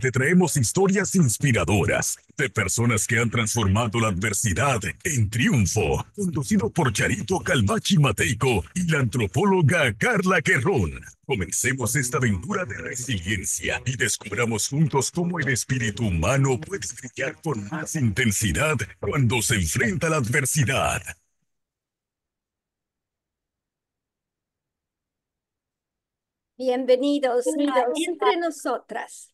te traemos historias inspiradoras de personas que han transformado la adversidad en triunfo, conducido por Charito Calvachi Mateico y la antropóloga Carla Querrón. Comencemos esta aventura de resiliencia y descubramos juntos cómo el espíritu humano puede brillar con más intensidad cuando se enfrenta a la adversidad. Bienvenidos a Entre Nosotras,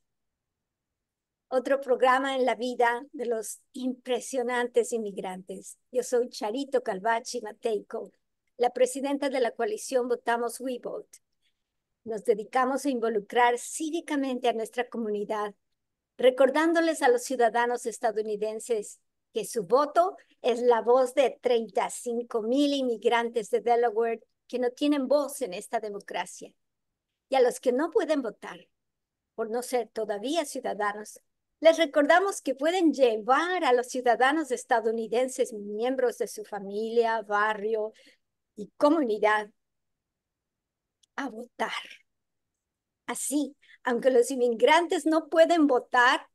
otro programa en la vida de los impresionantes inmigrantes. Yo soy Charito Calvachi Mateico, la presidenta de la coalición Votamos Vote. Nos dedicamos a involucrar cívicamente a nuestra comunidad, recordándoles a los ciudadanos estadounidenses que su voto es la voz de 35 mil inmigrantes de Delaware que no tienen voz en esta democracia. Y a los que no pueden votar por no ser todavía ciudadanos les recordamos que pueden llevar a los ciudadanos estadounidenses, miembros de su familia, barrio y comunidad, a votar. Así, aunque los inmigrantes no pueden votar,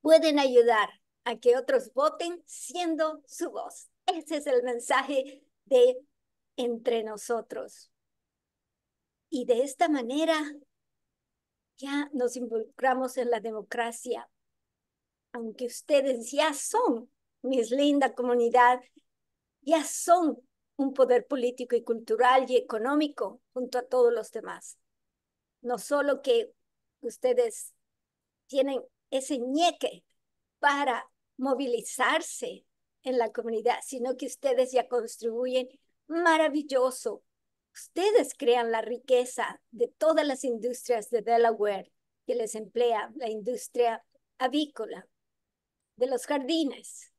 pueden ayudar a que otros voten siendo su voz. Ese es el mensaje de entre nosotros. Y de esta manera ya nos involucramos en la democracia, aunque ustedes ya son, mis linda comunidad, ya son un poder político y cultural y económico junto a todos los demás. No solo que ustedes tienen ese ñeque para movilizarse en la comunidad, sino que ustedes ya contribuyen maravilloso Ustedes crean la riqueza de todas las industrias de Delaware que les emplea la industria avícola, de los jardines,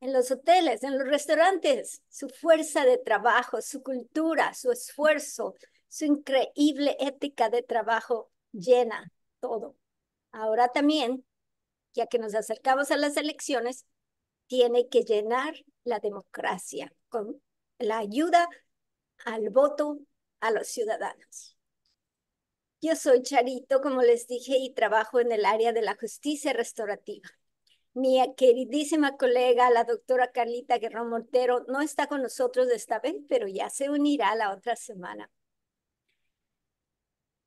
en los hoteles, en los restaurantes, su fuerza de trabajo, su cultura, su esfuerzo, su increíble ética de trabajo llena todo. Ahora también, ya que nos acercamos a las elecciones, tiene que llenar la democracia con la ayuda al voto a los ciudadanos. Yo soy Charito, como les dije, y trabajo en el área de la justicia restaurativa. Mi queridísima colega, la doctora Carlita Guerrero Montero, no está con nosotros esta vez, pero ya se unirá la otra semana.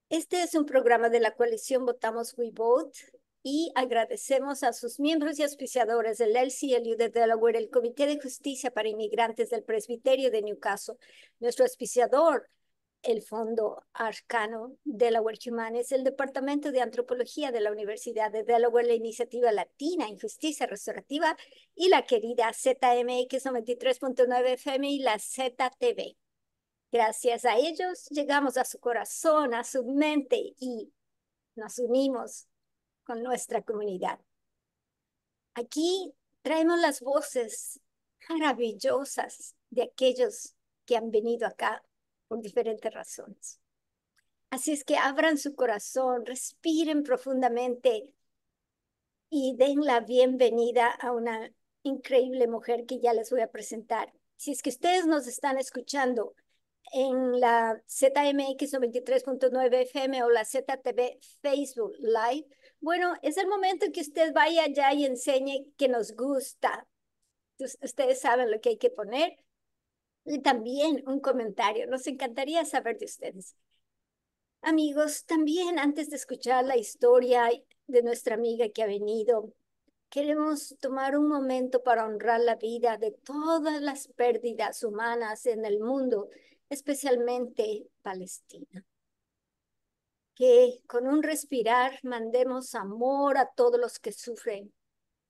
Este es un programa de la coalición Votamos We Vote y agradecemos a sus miembros y auspiciadores del LCLU de Delaware, el Comité de Justicia para Inmigrantes del Presbiterio de Newcastle, nuestro auspiciador, el Fondo Arcano Delaware Humanes, el Departamento de Antropología de la Universidad de Delaware, la Iniciativa Latina en Justicia Restaurativa y la querida ZMX 93.9 FM y la ZTV. Gracias a ellos llegamos a su corazón, a su mente y nos unimos con nuestra comunidad. Aquí traemos las voces maravillosas de aquellos que han venido acá por diferentes razones. Así es que abran su corazón, respiren profundamente y den la bienvenida a una increíble mujer que ya les voy a presentar. Si es que ustedes nos están escuchando en la ZMX 93.9 FM o la ZTV Facebook Live, bueno, es el momento que usted vaya allá y enseñe que nos gusta. Ustedes saben lo que hay que poner. Y también un comentario. Nos encantaría saber de ustedes. Amigos, también antes de escuchar la historia de nuestra amiga que ha venido, queremos tomar un momento para honrar la vida de todas las pérdidas humanas en el mundo, especialmente Palestina que con un respirar mandemos amor a todos los que sufren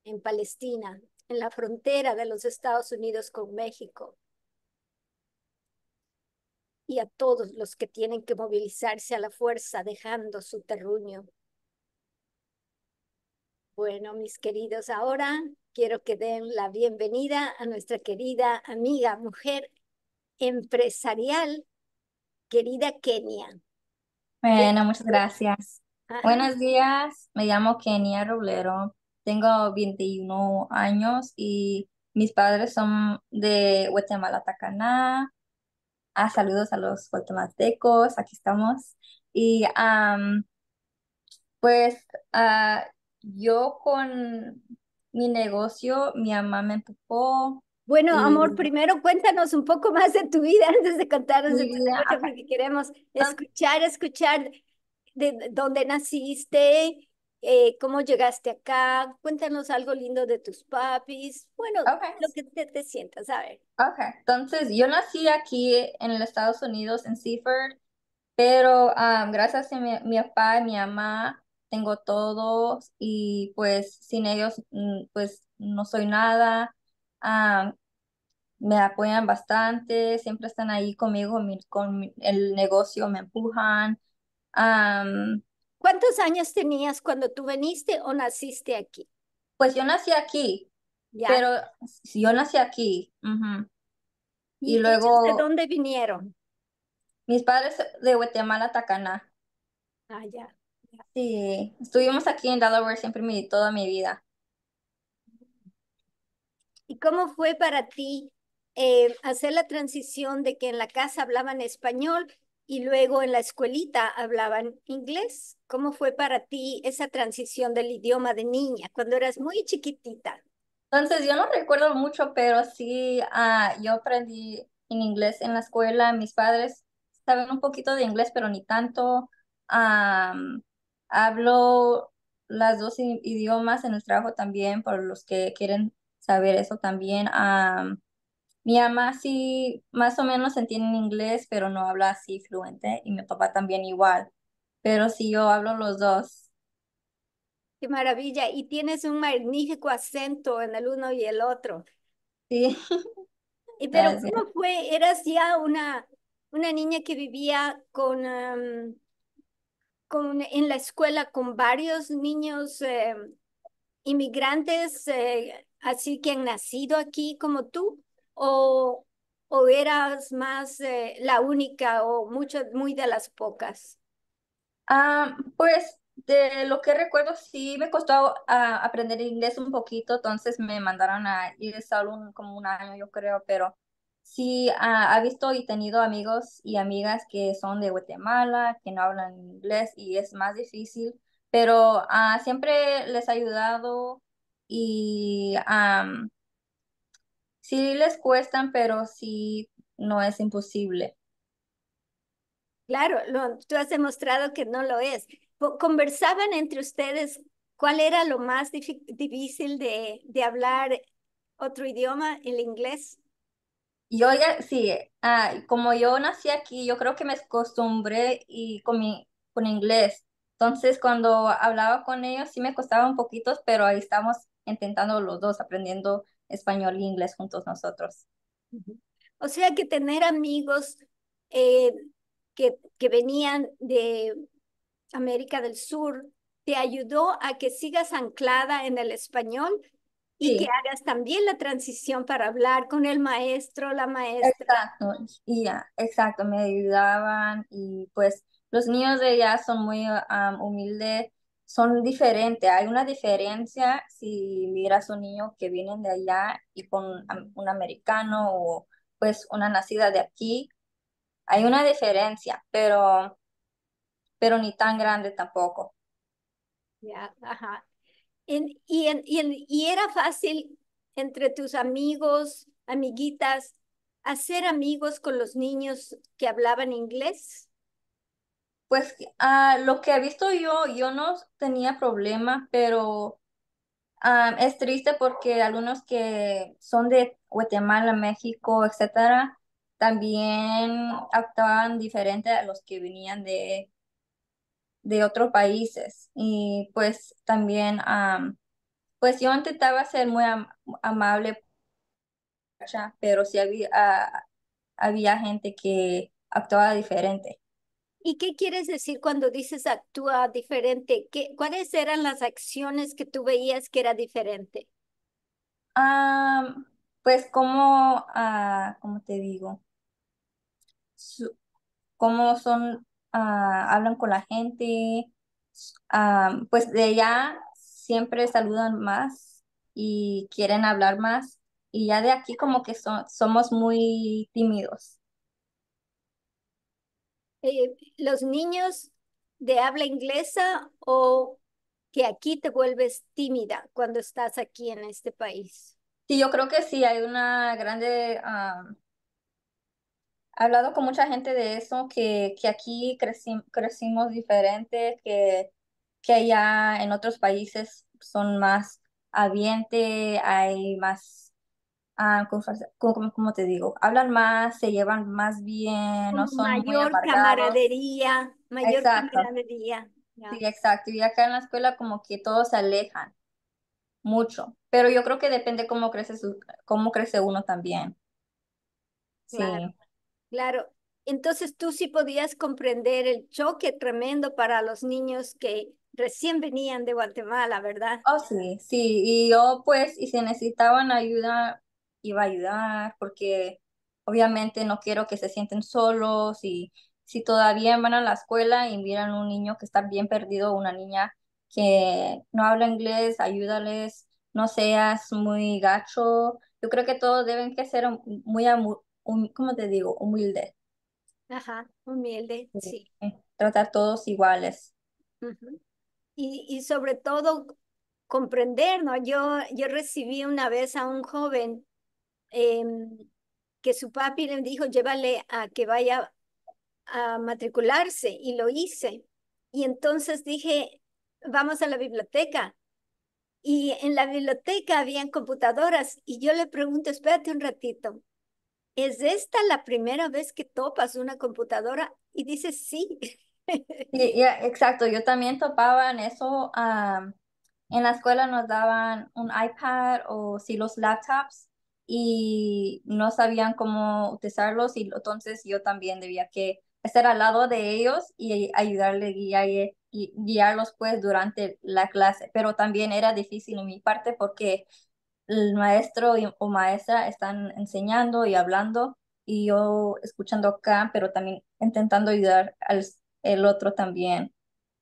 en Palestina, en la frontera de los Estados Unidos con México y a todos los que tienen que movilizarse a la fuerza dejando su terruño. Bueno, mis queridos, ahora quiero que den la bienvenida a nuestra querida amiga, mujer empresarial, querida Kenia. Bueno, muchas gracias. Ah, ah. Buenos días, me llamo Kenia Roblero, tengo 21 años y mis padres son de Guatemala, Tacaná. Ah, saludos a los guatemaltecos, aquí estamos. Y pues ah, yo con mi negocio, mi mamá me empujó, bueno, amor, primero cuéntanos un poco más de tu vida antes de contarnos de tu vida, porque queremos ah. escuchar, escuchar de dónde naciste, eh, cómo llegaste acá, cuéntanos algo lindo de tus papis, bueno, lo que te, sientas, a ver. Ok, entonces yo nací aquí en los Estados Unidos, en Seaford, pero gracias a mi, papá y mi mamá tengo todo y pues sin ellos mm, pues no soy nada Ah, me apoyan bastante, siempre están ahí conmigo, con el negocio me empujan. ¿Cuántos años tenías cuando tú viniste o naciste aquí? Pues yo nací aquí, pero yo nací aquí. Y, luego... ¿De dónde vinieron? Mis padres de Guatemala, Tacana Ah, ya. Sí, estuvimos aquí en Delaware siempre toda mi vida. ¿Y cómo fue para ti eh, hacer la transición de que en la casa hablaban español y luego en la escuelita hablaban inglés? ¿Cómo fue para ti esa transición del idioma de niña cuando eras muy chiquitita? Entonces, yo no recuerdo mucho, pero sí, ah, yo aprendí en inglés en la escuela. Mis padres saben un poquito de inglés, pero ni tanto. hablo las dos idiomas en el trabajo también, por los que quieren saber eso también. mi mamá sí, más o menos entiende inglés, pero no habla así fluente, y mi papá también igual, pero sí yo hablo los dos. Qué maravilla, y tienes un magnífico acento en el uno y el otro. Sí. Y, pero ¿cómo fue? Eras ya una, una niña que vivía con, con, en la escuela con varios niños em, inmigrantes eh, así que han nacido aquí como tú? ¿O, o eras más eh, la única o mucho muy de las pocas? Ah, pues de lo que recuerdo, sí me costó ah, aprender inglés un poquito, entonces me mandaron a ir solo un, como un año, yo creo, pero sí ah, ha visto y tenido amigos y amigas que son de Guatemala, que no hablan inglés y es más difícil, pero siempre les ha ayudado y um, sí les cuestan, pero sí no es imposible. Claro, tú has demostrado que no lo es. ¿Conversaban entre ustedes cuál era lo más difícil de, hablar otro idioma, el inglés? Yo ya, sí, ah, como yo nací aquí, yo creo que me acostumbré y con, mi, con inglés. Entonces, cuando hablaba con ellos, sí me costaba un poquito, pero ahí estamos intentando los dos, aprendiendo español e inglés juntos nosotros. O sea que tener amigos eh, que, que venían de América del Sur te ayudó a que sigas anclada en el español y que hagas también la transición para hablar con el maestro, la maestra. Exacto, me ayudaban y pues los niños de allá son muy humildes son diferentes. Hay una diferencia si miras un niño que viene de allá y con un americano o pues una nacida de aquí. Hay una diferencia, pero, pero ni tan grande tampoco. Ya, En, y, y, y era fácil entre tus amigos, amiguitas, hacer amigos con los niños que hablaban inglés. Pues ah, lo que he visto yo, yo no tenía problema, pero ah, es triste porque algunos que son de Guatemala, México, etcétera, también actuaban diferente a los que venían de, de otros países. Y pues también, ah, pues yo intentaba ser muy amable, pero sí había gente que actuaba diferente. ¿Y qué quieres decir cuando dices actúa diferente? ¿Cuáles eran las acciones que tú veías que era diferente? Ah, pues como, ah, como te digo? cómo son, ah, hablan con la gente, pues de allá siempre saludan más y quieren hablar más y ya de aquí como que somos muy tímidos. Eh, los niños de habla inglesa o que aquí te vuelves tímida cuando estás aquí en este país? Sí, yo creo que sí, hay una grande... Ah, he hablado con mucha gente de eso, que, que aquí crecimos diferente, que, que allá en otros países son más aviente, hay más Ah, como, te digo, hablan más, se llevan más bien, no son mayor camaradería, mayor camaradería. Sí, exacto. Y acá en la escuela como que todos se alejan mucho, pero yo creo que depende cómo crece cómo crece uno también. Sí. Claro. Entonces tú sí podías comprender el choque tremendo para los niños que recién venían de Guatemala, ¿verdad? Oh, sí, sí. Y yo pues, y se necesitaban ayuda, iba a ayudar, porque obviamente no quiero que se sienten solos y si todavía van a la escuela y miran un niño que está bien perdido, una niña que no habla inglés, ayúdales, no seas muy gacho. Yo creo que todos deben que ser muy, ¿cómo te digo? Humilde. Ajá, humilde, sí. Eh, tratar todos iguales. y, sobre todo comprender, ¿no? Yo, yo recibí una vez a un joven Em, que su papi le dijo, llévale a que vaya a matricularse y lo hice. Y entonces dije, vamos a la biblioteca. Y en la biblioteca habían computadoras y yo le pregunto, espérate un ratito, ¿es esta la primera vez que topas una computadora? Y dice, sí. exacto, yo también topaba en eso. en la escuela nos daban un iPad o si los laptops y no sabían cómo utilizarlos y entonces yo también debía que estar al lado de ellos y ayudarle eh, y guiarlos pues durante la clase. Pero también era difícil en mi parte porque el maestro o maestra están enseñando y hablando y yo escuchando acá, pero también intentando ayudar al otro también.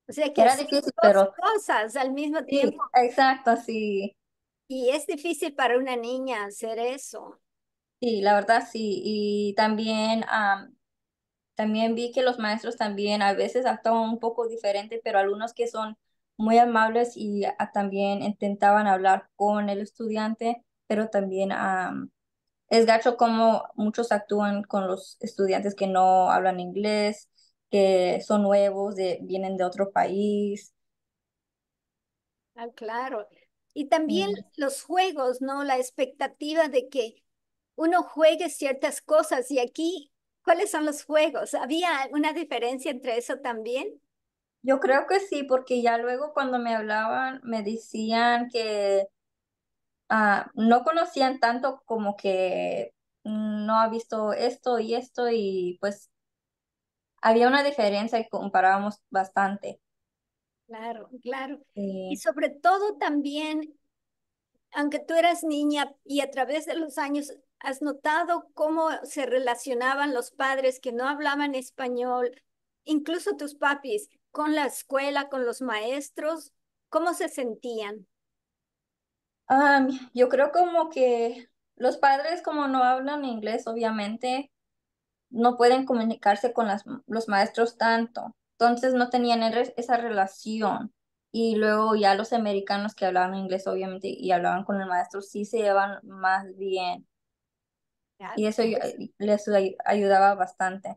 O sea que era difícil, pero cosas al mismo tiempo. exacto, sí. Y es difícil para una niña hacer eso. Sí, la verdad sí. Y también, también vi que los maestros también a veces actúan un poco diferente, pero algunos que son muy amables y también intentaban hablar con el estudiante, pero también es gacho como muchos actúan con los estudiantes que no hablan inglés, que son nuevos, de, vienen de otro país. Ah, claro. Y también mm. los juegos, ¿no? La expectativa de que uno juegue ciertas cosas y aquí, ¿cuáles son los juegos? ¿Había una diferencia entre eso también? Yo creo que sí, porque ya luego cuando me hablaban me decían que ah, no conocían tanto como que no ha visto esto y esto y pues había una diferencia y comparábamos bastante. Claro, claro. y eh, sobre todo también, aunque tú eras niña y a través de los años ¿Has notado cómo se relacionaban los padres que no hablaban español, incluso tus papis, con la escuela, con los maestros? ¿Cómo se sentían? Ah, yo creo como que los padres como no hablan inglés, obviamente, no pueden comunicarse con los maestros tanto. Entonces no tenían esa relación. Y luego ya los americanos que hablaban inglés, obviamente, y hablaban con el maestro, sí se llevan más bien. Y eso pues. les ayudaba bastante.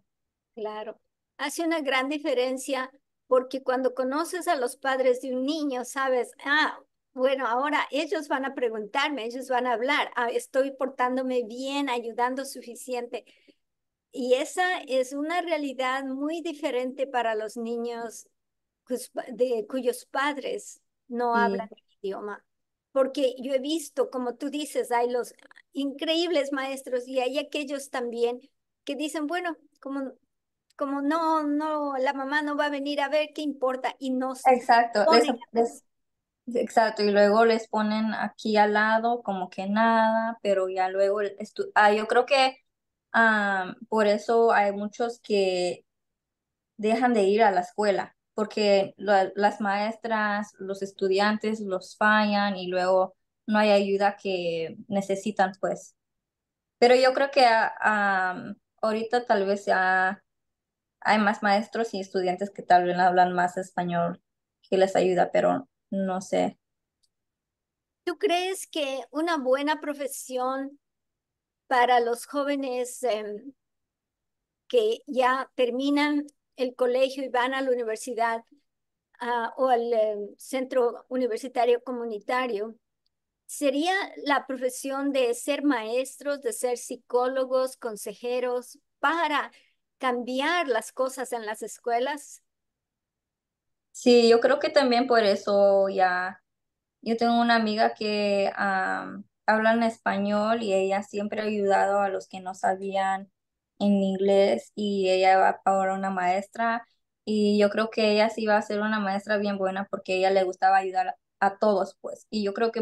Claro, hace una gran diferencia porque cuando conoces a los padres de un niño, sabes, ah, bueno, ahora ellos van a preguntarme, ellos van a hablar, ah, estoy portándome bien, ayudando suficiente. Y esa es una realidad muy diferente para los niños pues, de, cuyos padres no hablan el idioma. Porque yo he visto, como tú dices, hay los increíbles maestros y hay aquellos también que dicen, bueno, como como no, no, la mamá no va a venir a ver qué importa y no se Exacto, exacto, y luego les ponen aquí al lado como que nada, pero ya luego, ah, yo creo que Ah, por eso hay muchos que dejan de ir a la escuela, porque las maestras, los estudiantes los fallan y luego no hay ayuda que necesitan, pues. Pero yo creo que ah, ahorita tal vez ya hay más maestros y estudiantes que tal vez hablan más español que les ayuda, pero no sé. ¿Tú crees que una buena profesión para los jóvenes em, que ya terminan el colegio y van a la universidad ah, o al em, centro universitario comunitario, sería la profesión de ser maestros, de ser psicólogos, consejeros, para cambiar las cosas en las escuelas? Sí, yo creo que también por eso ya, yo tengo una amiga que hablan español y ella siempre ha ayudado a los que no sabían en inglés y ella va ahora una maestra y yo creo que ella sí va a ser una maestra bien buena porque a ella le gustaba ayudar a todos pues y yo creo que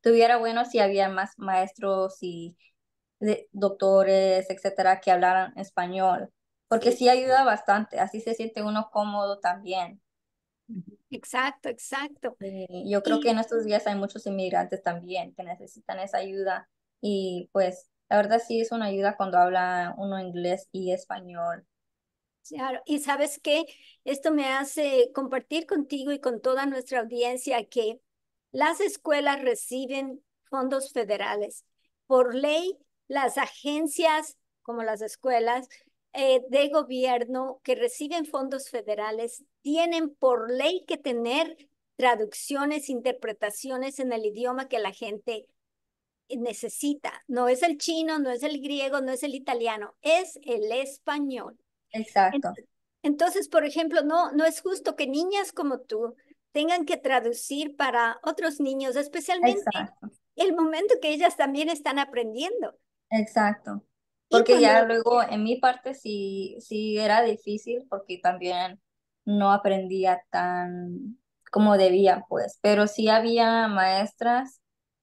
tuviera bueno si había más maestros y de, doctores etcétera que hablaran español porque sí ayuda bastante así se siente uno cómodo también Exacto, exacto. yo creo que en estos días hay muchos inmigrantes también que necesitan esa ayuda y pues la verdad sí es una ayuda cuando habla uno inglés y español. Claro, y sabes qué, esto me hace compartir contigo y con toda nuestra audiencia que las escuelas reciben fondos federales. Por ley, las agencias como las escuelas eh, de gobierno que reciben fondos federales tienen por ley que tener traducciones, interpretaciones en el idioma que la gente necesita. No es el chino, no es el griego, no es el italiano, es el español. Exacto. Entonces, por ejemplo, no, no es justo que niñas como tú tengan que traducir para otros niños, especialmente el momento que ellas también están aprendiendo. Exacto. Porque pues, ya luego en mi parte sí, sí era difícil porque también no aprendía tan como debía, pues. Pero sí había maestras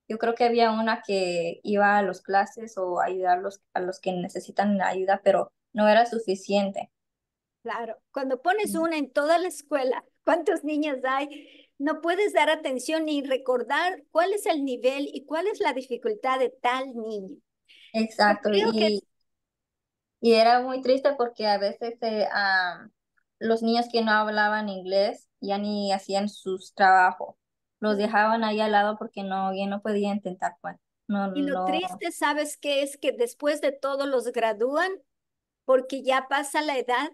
yo creo que había una que iba a los clases o ayudarlos a los, que necesitan ayuda, pero no era suficiente. Claro, cuando pones mm. una en toda la escuela, ¿cuántos niños hay? No puedes dar atención ni recordar cuál es el nivel y cuál es la dificultad de tal niño. Exacto. y... Y era muy triste porque a veces eh, los niños que no hablaban inglés ya ni hacían sus trabajos. Los dejaban ahí al lado porque no, ya no podía intentar. cuál pues, y lo triste, ¿sabes qué? Es que después de todo los gradúan porque ya pasa la edad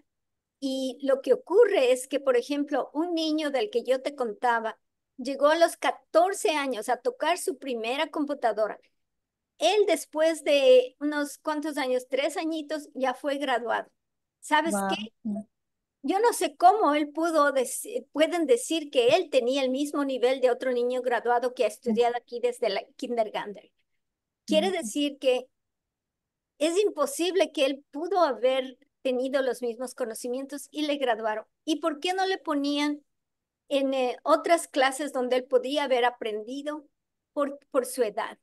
y lo que ocurre es que, por ejemplo, un niño del que yo te contaba llegó a los 14 años a tocar su primera computadora él después de unos cuantos años, tres añitos, ya fue graduado. ¿Sabes qué? Yo no sé cómo él pudo, pueden decir que él tenía el mismo nivel de otro niño graduado que ha mm. estudiado aquí desde la kindergarten. Quiere mm. decir que es imposible que él pudo haber tenido los mismos conocimientos y le graduaron. ¿Y por qué no le ponían en eh, otras clases donde él podía haber aprendido por, por su edad?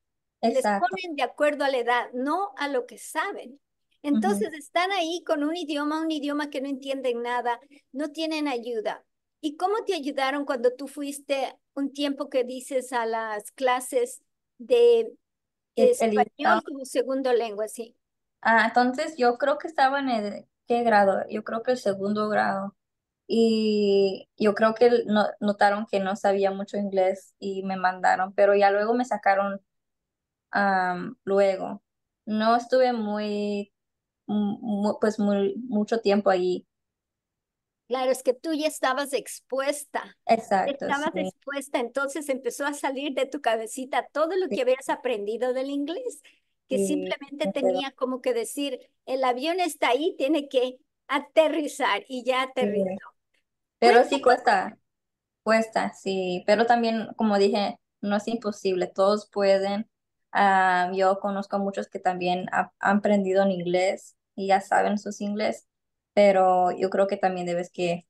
Les ponen de acuerdo a la edad, no a lo que saben. Entonces están ahí con un idioma, un idioma que no entienden nada, no tienen ayuda. ¿Y cómo te ayudaron cuando tú fuiste un tiempo que dices a las clases de español como segundo lengua, Ah, entonces yo creo que estaba en el, ¿qué grado? Yo creo que el segundo grado. Y yo creo que notaron que no sabía mucho inglés y me mandaron, pero ya luego me sacaron luego. No estuve muy, pues muy, mucho tiempo allí. Claro, es que tú ya estabas expuesta. Exacto. Estabas expuesta, entonces empezó a salir de tu cabecita todo lo que habías aprendido del inglés, que simplemente tenía como que decir, el avión está ahí, tiene que aterrizar y ya aterrizó. Pero sí cuesta, cuesta, sí, pero también, como dije, no es imposible, todos pueden Ah, yo conozco a muchos que también han aprendido en inglés y ya saben sus inglés, pero yo creo que también debes que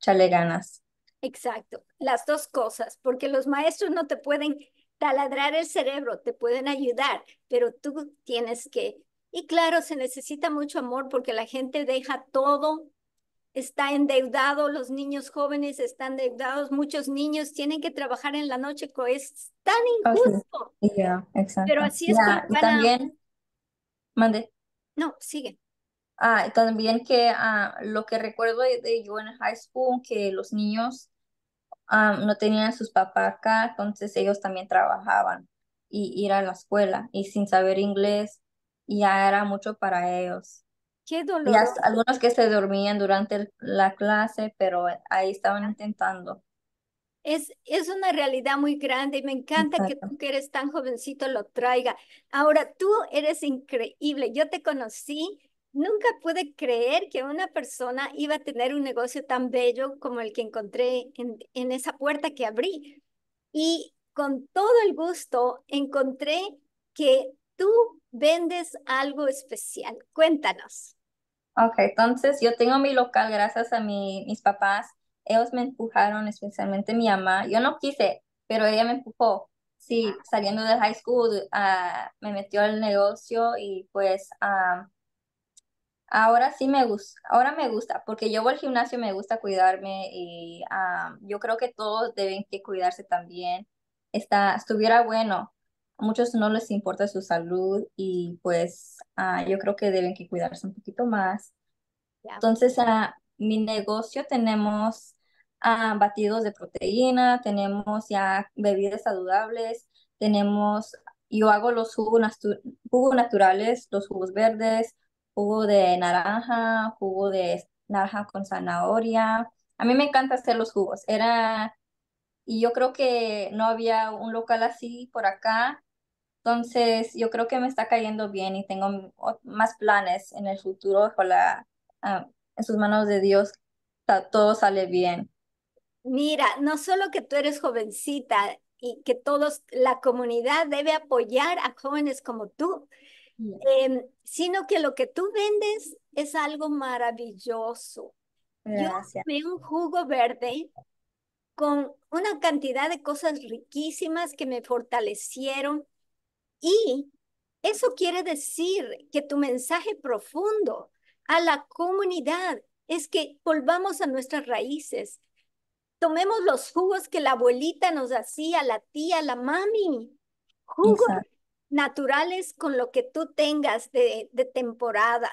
chale ganas. Exacto, las dos cosas, porque los maestros no te pueden taladrar el cerebro, te pueden ayudar, pero tú tienes que... Y claro, se necesita mucho amor porque la gente deja todo está endeudado, los niños jóvenes están endeudados, muchos niños tienen que trabajar en la noche, es tan injusto. Pero así es también, mande. No, sigue. Ah, también que ah, lo que recuerdo de, yo en high school, que los niños ah, no tenían a sus papás acá, entonces ellos también trabajaban y ir a la escuela y sin saber inglés ya era mucho para ellos. Qué dolor. algunos que se dormían durante la clase, pero ahí estaban ah. intentando. Es, es una realidad muy grande y me encanta que tú que eres tan jovencito lo traiga. Ahora, tú eres increíble. Yo te conocí, nunca pude creer que una persona iba a tener un negocio tan bello como el que encontré en, en esa puerta que abrí. Y con todo el gusto encontré que tú vendes algo especial. Cuéntanos. Ok, entonces yo tengo mi local gracias a mi, mis papás. Ellos me empujaron, especialmente mi mamá. Yo no quise, pero ella me empujó. Sí, ah. saliendo de high school ah, me metió al negocio y pues ahora sí me gusta, ahora me gusta, porque yo voy al gimnasio, me gusta cuidarme y yo creo que todos deben cuidarse también. Está, estuviera bueno muchos no les importa su salud y pues ah, yo creo que deben que cuidarse un poquito más. Entonces, a mi negocio tenemos ah, batidos de proteína, tenemos ya bebidas saludables, tenemos, yo hago los jugos, jugos naturales, los jugos verdes, jugo de naranja, jugo de naranja con zanahoria. A mí me encanta hacer los jugos. Era y yo creo que no había un local así por acá entonces, yo creo que me está cayendo bien y tengo más planes en el futuro. Ojalá ah, en sus manos de Dios todo sale bien. Mira, no solo que tú eres jovencita y que todos, la comunidad debe apoyar a jóvenes como tú, mm. em, sino que lo que tú vendes es algo maravilloso. Yo veo un jugo verde con una cantidad de cosas riquísimas que me fortalecieron y eso quiere decir que tu mensaje profundo a la comunidad es que volvamos a nuestras raíces. Tomemos los jugos que la abuelita nos hacía, la tía, la mami. Jugos naturales con lo que tú tengas de, temporada.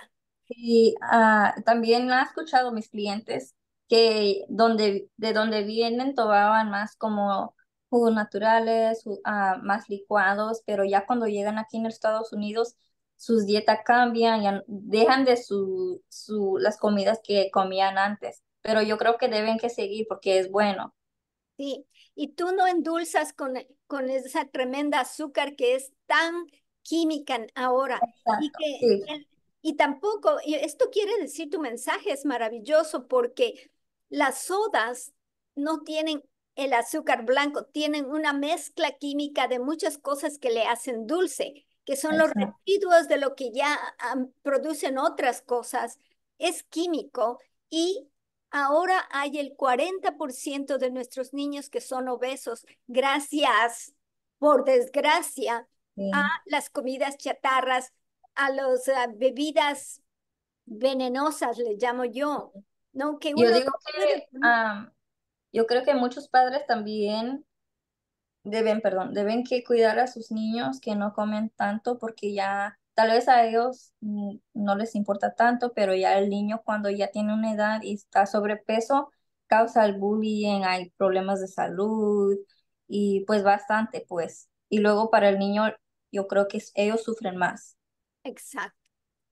Y también ah, también ha escuchado mis clientes que donde, de donde vienen tomaban más como jugos naturales, ah, más licuados, pero ya cuando llegan aquí en Estados Unidos, sus dietas cambian, dejan de su, las comidas que comían antes, pero yo creo que deben que seguir porque es bueno. Sí, y tú no endulzas con, con esa tremenda azúcar que es tan química ahora. y, y tampoco, y esto quiere decir tu mensaje es maravilloso porque las sodas no tienen el azúcar blanco, tienen una mezcla química de muchas cosas que le hacen dulce, que son los residuos de lo que ya producen otras cosas. Es químico y ahora hay el 40% de nuestros niños que son obesos gracias, por desgracia, a las comidas chatarras, a las ah, bebidas venenosas, le llamo yo. No, que yo creo que muchos padres también deben, perdón, deben que cuidar a sus niños que no comen tanto porque ya tal vez a ellos no les importa tanto, pero ya el niño cuando ya tiene una edad y está sobrepeso, causa el bullying, hay problemas de salud y pues bastante, pues. Y luego para el niño yo creo que ellos sufren más. Exacto.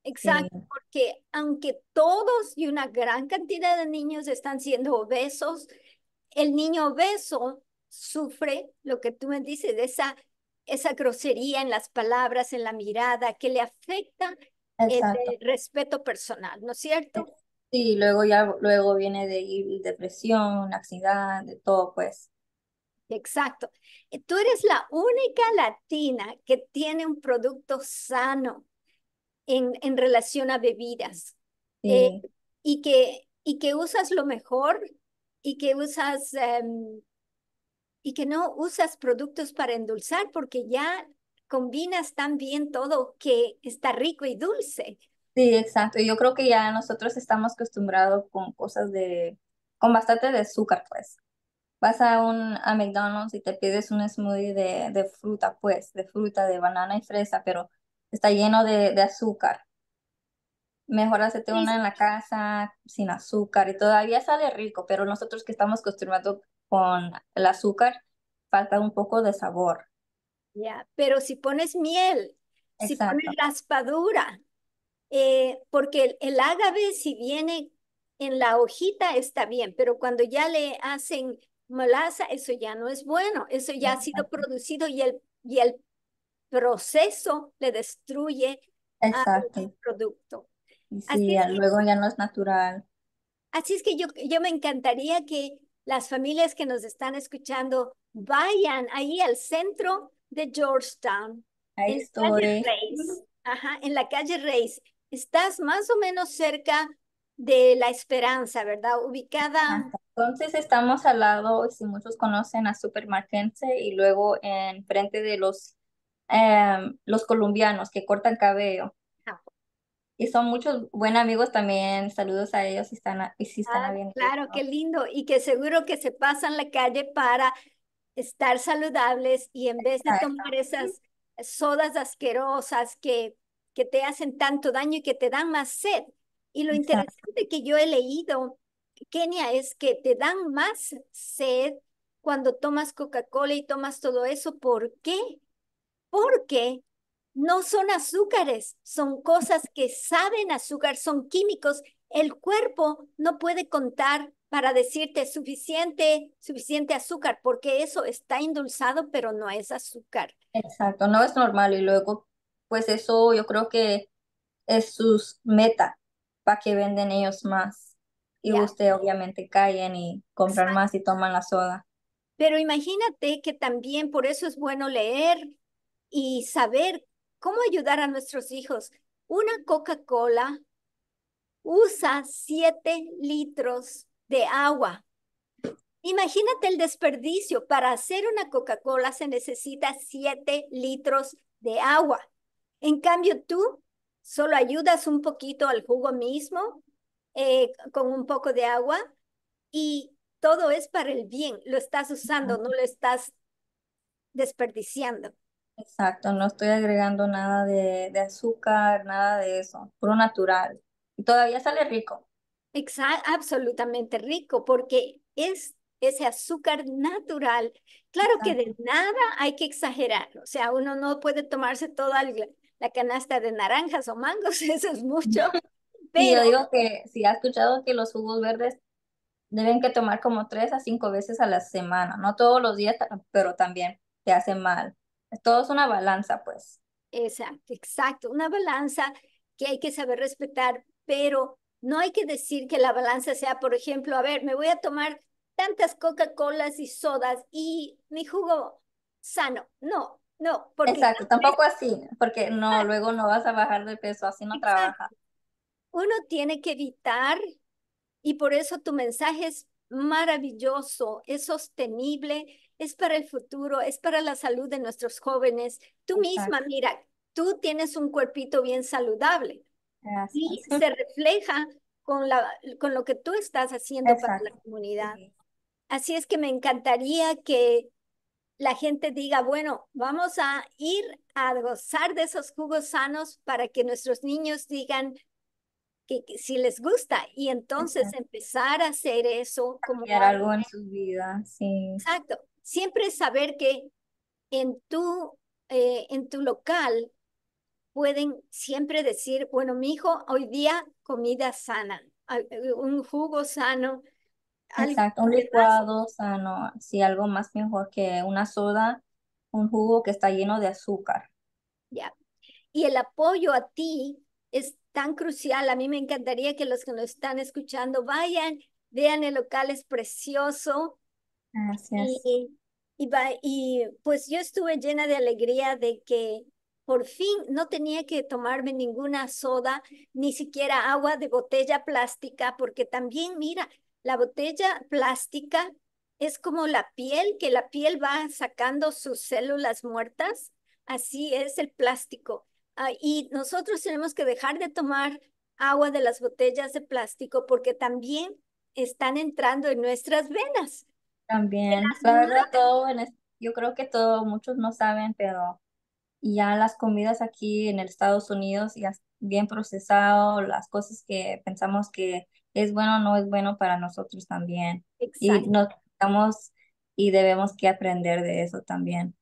Exacto, porque aunque todos y una gran cantidad de niños están siendo obesos, el niño obeso sufre lo que tú me dices, de esa, esa grosería en las palabras, en la mirada, que le afecta el, respeto personal, ¿no es cierto? Sí, luego ya luego viene de depresión, ansiedad, de todo, pues. Exacto. Eh, tú eres la única latina que tiene un producto sano en, en relación a bebidas eh, y, que, y que usas lo mejor y que usas em, y que no usas productos para endulzar porque ya combinas tan bien todo que está rico y dulce. Sí, exacto. Yo creo que ya nosotros estamos acostumbrados con cosas de, con bastante de azúcar, pues. Vas a un a McDonald's y te pides un smoothie de, de fruta, pues, de fruta, de banana y fresa, pero está lleno de, de azúcar mejor hacete una en la casa, sin azúcar, y todavía sale rico, pero nosotros que estamos acostumbrados con el azúcar, falta un poco de sabor. Ya, pero si pones miel, si pones raspadura, eh, porque el, agave si viene en la hojita está bien, pero cuando ya le hacen molaza, eso ya no es bueno, eso ya ha sido producido y el, y el proceso le destruye el producto. Y luego ya no es natural. Así es que yo, yo me encantaría que las familias que nos están escuchando vayan ahí al centro de Georgetown. Ahí en estoy. Ajá, en la calle Reis. Estás más o menos cerca de La Esperanza, ¿verdad? Ubicada. Entonces estamos al lado, si muchos conocen a Supermarquense y luego en frente de los, em, los colombianos que cortan cabello. Y son muchos buenos amigos también. Saludos a ellos y están, si están ah, Claro, qué lindo. Y que seguro que se pasan la calle para estar saludables y en vez de tomar esas sodas asquerosas que, que te hacen tanto daño y que te dan más sed. Y lo interesante que yo he leído, Kenia, es que te dan más sed cuando tomas Coca-Cola y tomas todo eso. ¿Por qué? Porque no son azúcares, son cosas que saben azúcar, son químicos. El cuerpo no puede contar para decirte suficiente, suficiente azúcar, porque eso está endulzado, pero no es azúcar. Exacto, no es normal. Y luego, pues eso yo creo que es su meta para que venden ellos más. Y usted obviamente caen y compran más y toman la soda. Pero imagínate que también por eso es bueno leer y saber ¿Cómo ayudar a nuestros hijos? Una Coca-Cola usa 7 litros de agua. Imagínate el desperdicio. Para hacer una Coca-Cola se necesita 7 litros de agua. En cambio, tú solo ayudas un poquito al jugo mismo eh, con un poco de agua y todo es para el bien. Lo estás usando, no lo estás desperdiciando. Exacto, no estoy agregando nada de, azúcar, nada de eso, puro natural. Y todavía sale rico. absolutamente rico, porque es ese azúcar natural. Claro que de nada hay que exagerar, o sea, uno no puede tomarse toda la canasta de naranjas o mangos, eso es mucho. Pero... yo digo que si ha escuchado que los jugos verdes deben que tomar como tres a cinco veces a la semana, no todos los días, pero también te hace mal. Todo es una balanza, pues. Exacto, exacto. Una balanza que hay que saber respetar, pero no hay que decir que la balanza sea, por ejemplo, a ver, me voy a tomar tantas Coca-Colas y sodas y mi jugo sano. No, no. Porque Exacto, tampoco así, porque no, luego no vas a bajar de peso, así no trabaja. Uno tiene que evitar, y por eso tu mensaje es maravilloso, es sostenible, es para el futuro, es para la salud de nuestros jóvenes. Tú misma, mira, tú tienes un cuerpito bien saludable y se refleja con, la, con lo que tú estás haciendo para la comunidad. Así es que me encantaría que la gente diga, bueno, vamos a ir a gozar de esos jugos sanos para que nuestros niños digan, si les gusta y entonces empezar a hacer eso como algo en su vida, sí. Exacto. Siempre saber que en tu, eh, en tu local pueden siempre decir, bueno, mi hijo, hoy día comida sana, eh, un jugo sano. Exacto, un licuado sano, sí, algo más mejor que una soda, un jugo que está lleno de azúcar. Ya. Y el apoyo a ti es tan crucial. A mí me encantaría que los que nos están escuchando vayan, vean el local, es precioso. Gracias. Y, y, y, pues yo estuve llena de alegría de que por fin no tenía que tomarme ninguna soda, ni siquiera agua de botella plástica, porque también, mira, la botella plástica es como la piel, que la piel va sacando sus células muertas. Así es el plástico. Ah, y nosotros tenemos que dejar de tomar agua de las botellas de plástico porque también están entrando en nuestras venas. También, todo yo creo que todo, muchos no saben, pero ya las comidas aquí en Estados Unidos, ya bien procesado, las cosas que pensamos que es bueno no es bueno para nosotros también. Y estamos y debemos que aprender de eso también.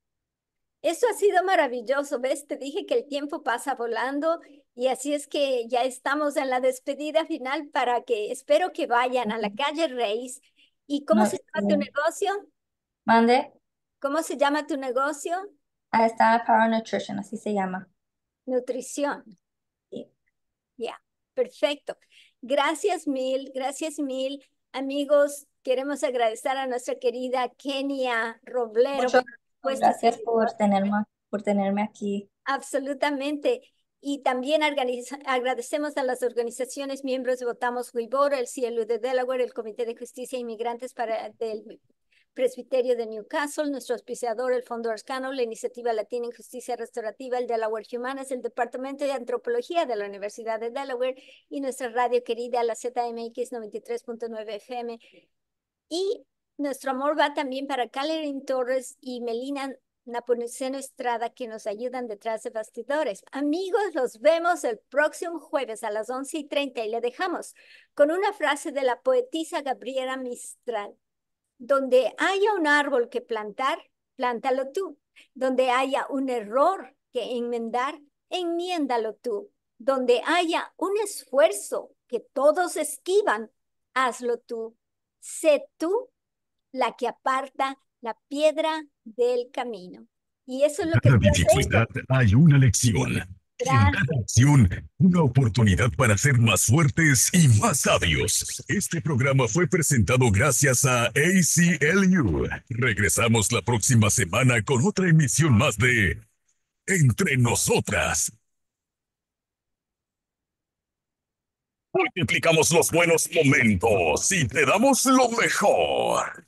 Eso ha sido maravilloso, ¿ves? Te dije que el tiempo pasa volando y así es que ya estamos en la despedida final para que espero que vayan a la calle Reis. ¿Y cómo se llama tu eh, negocio? Mande. ¿Cómo se llama tu negocio? Ah, está Power Nutrition, así se llama. Nutrición. Ya, perfecto. Gracias mil, gracias mil. Amigos, queremos agradecer a nuestra querida Kenia Roblero. Pues gracias este, por tenerme, por tenerme aquí. Absolutamente. Y también agradecemos a las organizaciones miembros de Votamos Huibor, el Cielo de Delaware, el Comité de Justicia e Inmigrantes para, del Presbiterio de Newcastle, nuestro auspiciador, el Fondo Arscano, la Iniciativa Latina en Justicia Restaurativa, el Delaware Humanas, el Departamento de Antropología de la Universidad de Delaware y nuestra radio querida, la ZMX 93.9 FM. Y nuestro amor va también para Calerín Torres y Melina Naponiceno Estrada, que nos ayudan detrás de bastidores. Amigos, los vemos el próximo jueves a las 11 y 30 y le dejamos con una frase de la poetisa Gabriela Mistral. Donde haya un árbol que plantar, plántalo tú. Donde haya un error que enmendar, enmiéndalo tú. Donde haya un esfuerzo que todos esquivan, hazlo tú. Sé tú la que aparta la piedra del camino. Y eso es lo que... En dificultad hay una lección. En Cada acción, una oportunidad para ser más fuertes y más sabios. Este programa fue presentado gracias a ACLU. Regresamos la próxima semana con otra emisión más de Entre Nosotras. Multiplicamos los buenos momentos y te damos lo mejor.